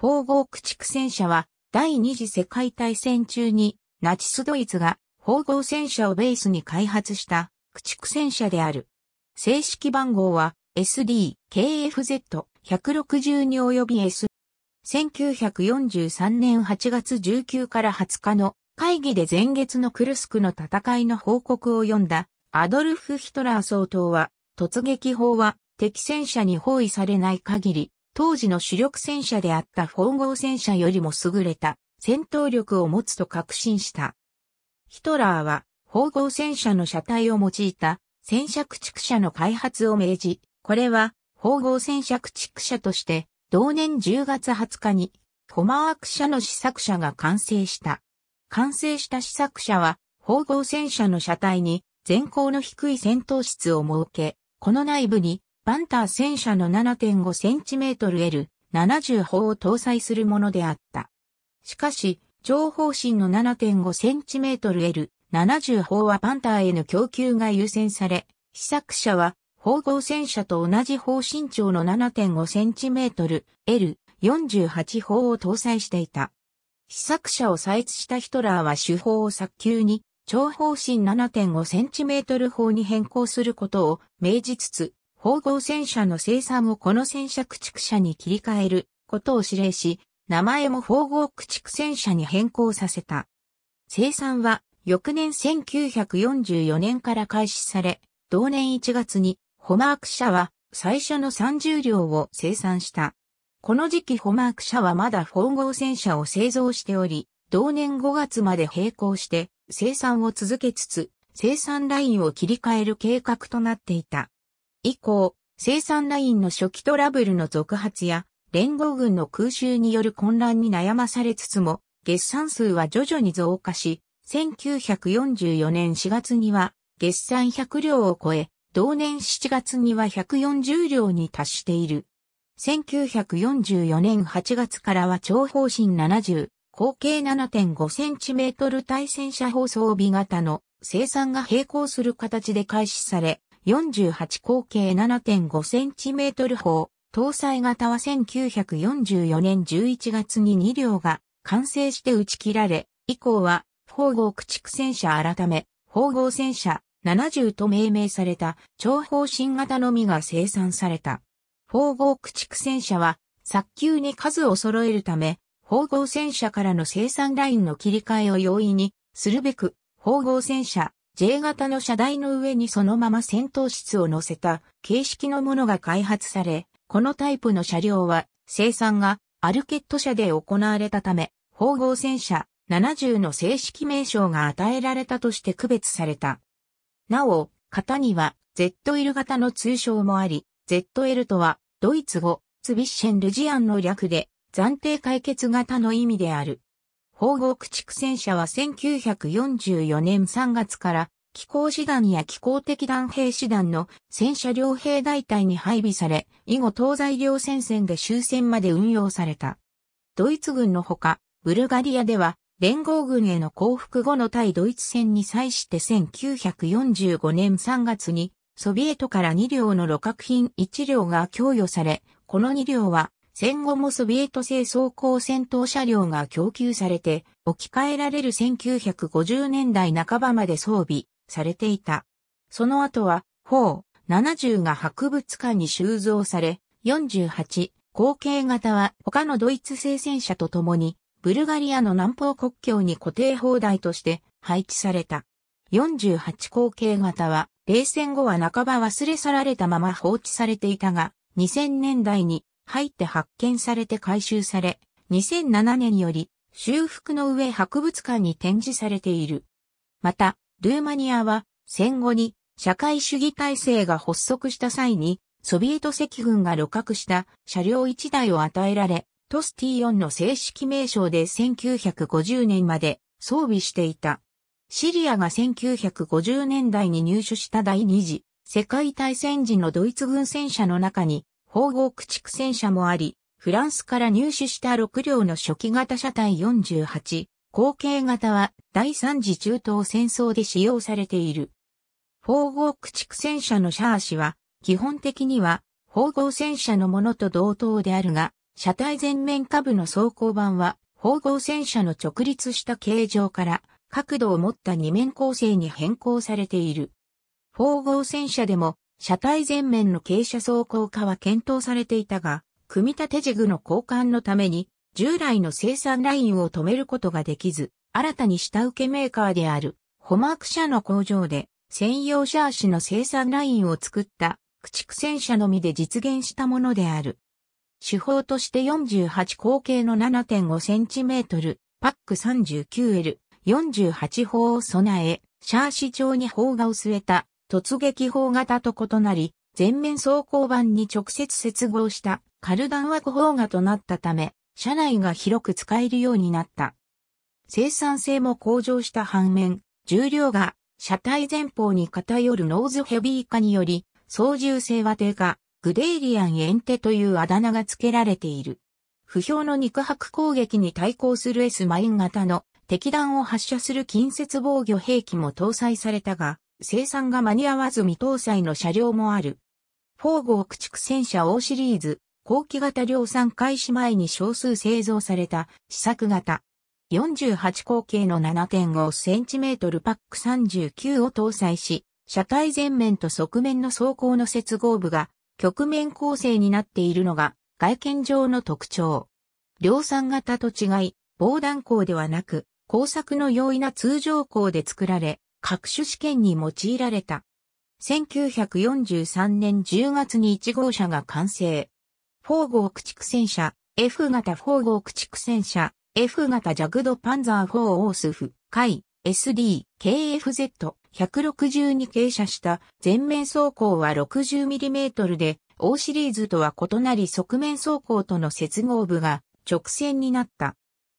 フォー逐ー戦車は第二次世界大戦中にナチスドイツが縫合戦車をベースに開発した駆逐戦車である。正式番号は SD、KFZ、1 6 2に及び S。1943年8月19から20日の会議で前月のクルスクの戦いの報告を読んだアドルフ・ヒトラー総統は突撃砲は敵戦車に包囲されない限り当時の主力戦車であったフ号戦車よりも優れた戦闘力を持つと確信した。ヒトラーは、フ号戦車の車体を用いた戦車駆逐車の開発を命じ、これは、フ号戦車駆逐車として、同年10月20日に、コマーク社の試作車が完成した。完成した試作車は、縫合戦車の車体に、前高の低い戦闘室を設け、この内部にバンター戦車の 7.5cmL70 砲を搭載するものであった。しかし、長方針の 7.5cmL70 砲はバンターへの供給が優先され、試作車は、砲合戦車と同じ砲身長の 7.5cmL48 砲を搭載していた。試作車を採掘したヒトラーは手法を早急に長方針 7.5cm 砲に変更することを命じつつ、縫合戦車の生産をこの戦車駆逐車に切り替えることを指令し、名前も縫合駆逐戦車に変更させた。生産は翌年1944年から開始され、同年1月にホマーク社は最初の30両を生産した。この時期ホマーク社はまだ縫合戦車を製造しており、同年5月まで並行して生産を続けつつ、生産ラインを切り替える計画となっていた。以降、生産ラインの初期トラブルの続発や、連合軍の空襲による混乱に悩まされつつも、月産数は徐々に増加し、1944年4月には月産100両を超え、同年7月には140両に達している。1944年8月からは長方針70、口径7 5トル対戦車砲装備型の生産が並行する形で開始され、48口径 7.5cm 砲、搭載型は1944年11月に2両が完成して打ち切られ、以降は、砲号駆逐戦車改め、砲号戦車70と命名された長方新型のみが生産された。砲号駆逐戦車は、早急に数を揃えるため、砲号戦車からの生産ラインの切り替えを容易にするべく、砲号戦車 J 型の車台の上にそのまま戦闘室を乗せた形式のものが開発され、このタイプの車両は生産がアルケット車で行われたため、縫合戦車70の正式名称が与えられたとして区別された。なお、型には ZL 型の通称もあり、ZL とはドイツ語、ツビッシェン・ルジアンの略で暫定解決型の意味である。宝豪駆逐戦車は1944年3月から機構師団や機構的団兵師団の戦車両兵大隊に配備され、以後東西両戦線で終戦まで運用された。ドイツ軍のほか、ブルガリアでは連合軍への降伏後の対ドイツ戦に際して1945年3月にソビエトから2両の旅客品1両が供与され、この2両は戦後もソビエト製装甲戦闘車両が供給されて、置き換えられる1950年代半ばまで装備されていた。その後は、4、70が博物館に収蔵され、48、後継型は他のドイツ製戦車と共に、ブルガリアの南方国境に固定砲台として配置された。48後継型は、冷戦後は半ば忘れ去られたまま放置されていたが、2000年代に入って発見されて回収され、2007年より修復の上博物館に展示されている。また、ルーマニアは戦後に社会主義体制が発足した際にソビエト赤軍が露獲した車両1台を与えられ、トス T4 の正式名称で1950年まで装備していた。シリアが1950年代に入手した第二次世界大戦時のドイツ軍戦車の中に砲号駆逐戦車もあり、フランスから入手した6両の初期型車体48、後継型は第三次中東戦争で使用されている。砲号駆逐戦車のシャーシは、基本的には砲号戦車のものと同等であるが、車体前面下部の装甲板は、砲号戦車の直立した形状から角度を持った二面構成に変更されている。砲号戦車でも車体前面の傾斜走行化は検討されていたが、組み立て軸の交換のために、従来の生産ラインを止めることができず、新たに下請けメーカーである、ホマーク社の工場で、専用シャーシの生産ラインを作った、駆逐戦車のみで実現したものである。手法として48口径の 7.5cm、パック 39L、48砲を備え、シャーシ状に砲画を据えた突撃砲型と異なり、全面装甲板に直接接合したカルダン枠砲がとなったため、車内が広く使えるようになった。生産性も向上した反面、重量が車体前方に偏るノーズヘビー化により、操縦性は低下、グデイリアンエンテというあだ名が付けられている。不評の肉薄攻撃に対抗する S マイン型の敵弾を発射する近接防御兵器も搭載されたが、生産が間に合わず未搭載の車両もある。フォーゴー駆逐戦車 O シリーズ、後期型量産開始前に少数製造された試作型。48口径の 7.5cm パック39を搭載し、車体前面と側面の走行の接合部が曲面構成になっているのが外見上の特徴。量産型と違い、防弾工ではなく、工作の容易な通常工で作られ、各種試験に用いられた。1943年10月に1号車が完成。4号駆逐戦車、F 型4号駆逐戦車、F 型ジャグドパンザー4オースフ、海、SD、KFZ、162傾斜した全面走行は 60mm で、O シリーズとは異なり側面走行との接合部が直線になった。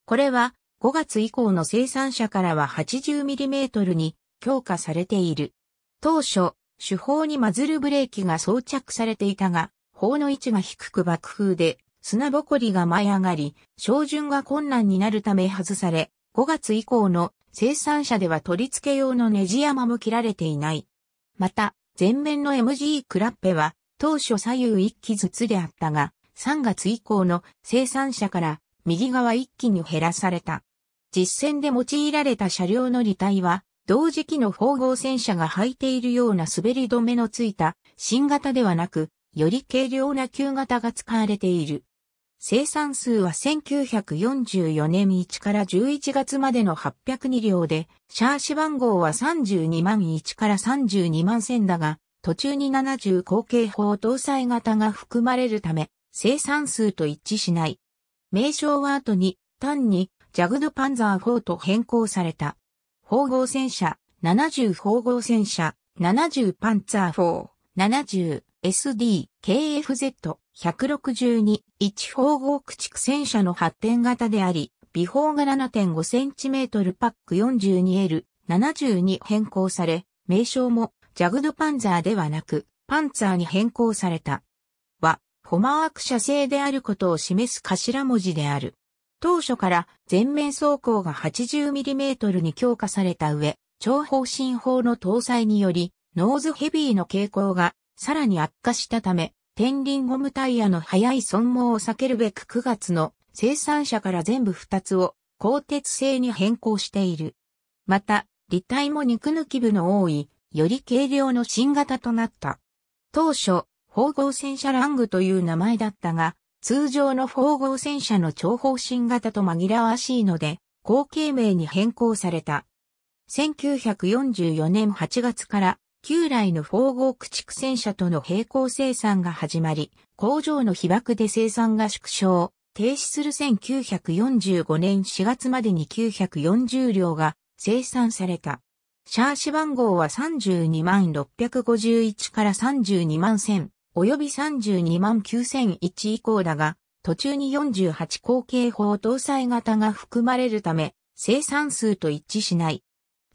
これは5月以降の生産者からは 80mm に強化されている。当初、手法にマズルブレーキが装着されていたが、砲の位置が低く爆風で砂ぼこりが舞い上がり、照準が困難になるため外され、5月以降の生産者では取り付け用のネジ山も切られていない。また、前面の MG クラッペは当初左右1機ずつであったが、3月以降の生産者から右側1機に減らされた。実戦で用いられた車両の履体は同時期の縫合戦車が履いているような滑り止めのついた新型ではなく、より軽量な旧型が使われている。生産数は1944年1から11月までの802両で、シャーシ番号は32万1から32万1000だが、途中に70後継砲搭載型が含まれるため、生産数と一致しない。名称は後に、単に、ジャグドパンザー4と変更された。縫合戦車、70縫合戦車、70パンツァー4、70SD、KFZ、162、1縫合駆逐戦車の発展型であり、微砲が 7.5cm パック 42L、72変更され、名称もジャグドパンザーではなく、パンツァーに変更された。は、ホマーク社製であることを示す頭文字である。当初から全面走行が 80mm に強化された上、超方針砲の搭載により、ノーズヘビーの傾向がさらに悪化したため、天輪ゴムタイヤの速い損耗を避けるべく9月の生産者から全部2つを鋼鉄製に変更している。また、履体も肉抜き部の多い、より軽量の新型となった。当初、方合戦車ラングという名前だったが、通常の4号戦車の長方針型と紛らわしいので、後継名に変更された。1944年8月から旧来の4号駆逐戦車との並行生産が始まり、工場の被爆で生産が縮小、停止する1945年4月までに940両が生産された。シャーシ番号は32万651から32万1000。及び32万9001以降だが、途中に48口径砲搭載型が含まれるため、生産数と一致しない。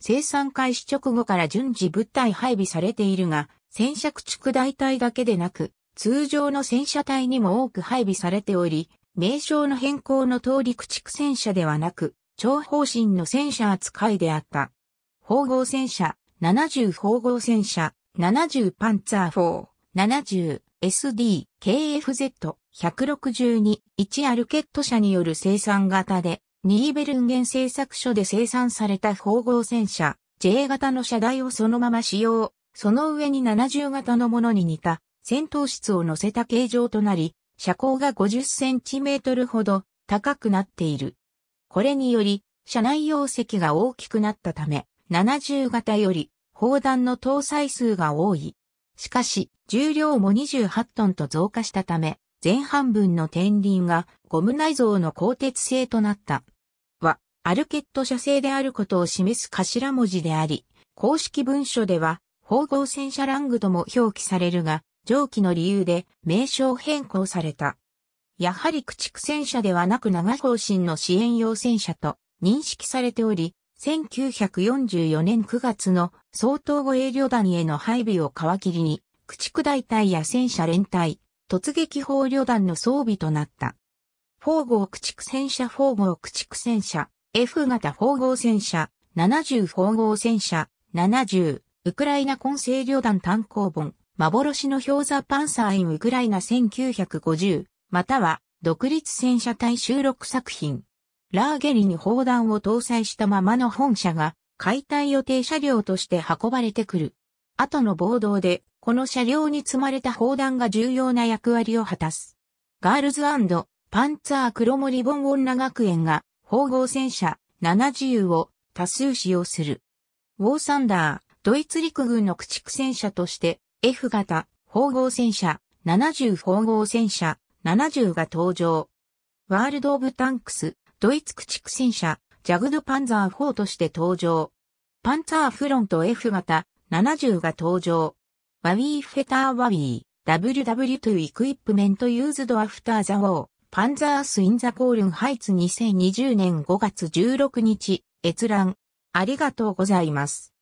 生産開始直後から順次物体配備されているが、戦車駆逐大隊だけでなく、通常の戦車隊にも多く配備されており、名称の変更の通り駆逐戦車ではなく、超方針の戦車扱いであった。砲合戦車、70砲合戦車、70パンツァー4、70SD KFZ162 1アルケット社による生産型で、ニーベルンゲン製作所で生産された縫合戦車 J 型の車台をそのまま使用、その上に70型のものに似た戦闘室を乗せた形状となり、車高が50センチメートルほど高くなっている。これにより、車内容積が大きくなったため、70型より砲弾の搭載数が多い。しかし、重量も28トンと増加したため、前半分の天輪がゴム内蔵の鋼鉄製となった。は、アルケット社製であることを示す頭文字であり、公式文書では、方合戦車ラングとも表記されるが、上記の理由で名称変更された。やはり駆逐戦車ではなく長方針の支援用戦車と認識されており、1944年9月の総統護衛旅団への配備を皮切りに、駆逐大隊や戦車連隊、突撃砲旅団の装備となった。フォーゴー駆逐戦車フォーゴー駆逐戦車、F 型砲号戦車、70砲号戦車、70、ウクライナ混成旅団単行本、幻の氷座パンサーインウクライナ1950、または、独立戦車隊収録作品。ラーゲリに砲弾を搭載したままの本社が解体予定車両として運ばれてくる。後の暴動でこの車両に積まれた砲弾が重要な役割を果たす。ガールズパンツァー黒森ボンンナ学園が砲合戦車70を多数使用する。ウォーサンダー、ドイツ陸軍の駆逐戦車として F 型砲合戦車70砲合戦車70が登場。ワールド・オブ・タンクス、ドイツ駆逐戦車ジャグド・パンザー4として登場。パンツァーフロント F 型70が登場。ワウィーフェターワウィー、WW2 イクイップメントユーズドアフターザウォー、パンザースインザコールンハイツ2020年5月16日、閲覧。ありがとうございます。